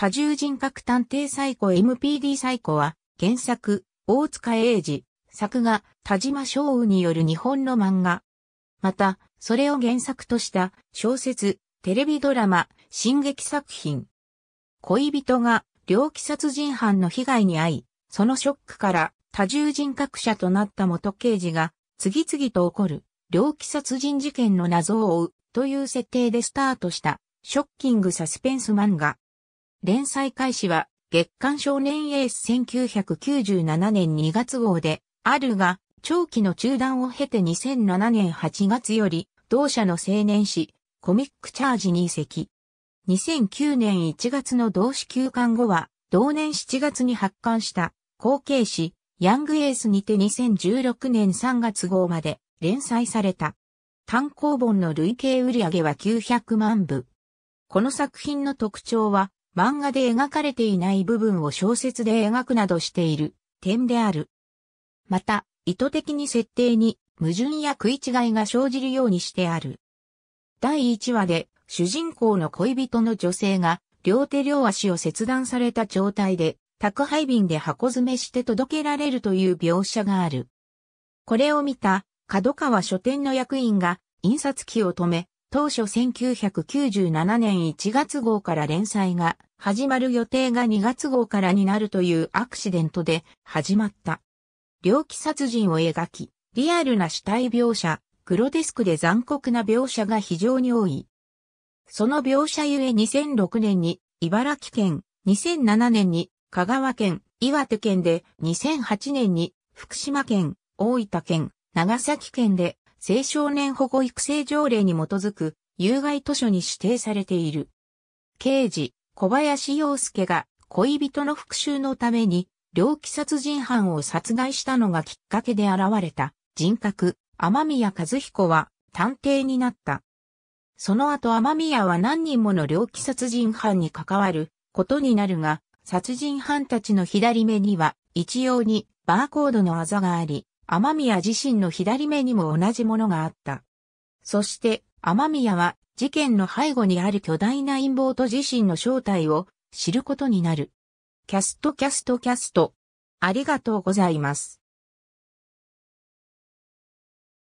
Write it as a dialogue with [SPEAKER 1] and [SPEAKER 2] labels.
[SPEAKER 1] 多重人格探偵サイコ MPD サイコは、原作、大塚英二、作画、田島昭雨による日本の漫画。また、それを原作とした小説、テレビドラマ、進撃作品。恋人が猟奇殺人犯の被害に遭い、そのショックから多重人格者となった元刑事が、次々と起こる猟奇殺人事件の謎を追うという設定でスタートした、ショッキングサスペンス漫画。連載開始は、月刊少年エース1997年2月号で、あるが、長期の中断を経て2007年8月より、同社の青年誌、コミックチャージに移籍。2009年1月の同誌休刊後は、同年7月に発刊した、後継誌、ヤングエースにて2016年3月号まで連載された。単行本の累計売上は900万部。この作品の特徴は、漫画で描かれていない部分を小説で描くなどしている点である。また、意図的に設定に矛盾や食い違いが生じるようにしてある。第1話で主人公の恋人の女性が両手両足を切断された状態で宅配便で箱詰めして届けられるという描写がある。これを見た角川書店の役員が印刷機を止め当初1997年1月号から連載が始まる予定が2月号からになるというアクシデントで始まった。猟奇殺人を描き、リアルな死体描写、グロデスクで残酷な描写が非常に多い。その描写ゆえ2006年に茨城県、2007年に香川県、岩手県で、2008年に福島県、大分県、長崎県で青少年保護育成条例に基づく有害図書に指定されている。刑事、小林洋介が恋人の復讐のために、猟奇殺人犯を殺害したのがきっかけで現れた人格、天宮和彦は探偵になった。その後天宮は何人もの猟奇殺人犯に関わることになるが、殺人犯たちの左目には一様にバーコードのあざがあり、雨宮自身の左目にも同じものがあった。そして、雨宮は事件の背後にある巨大な陰謀と自身の正体を知ることになる。キャストキャストキャスト。ありがとうございます。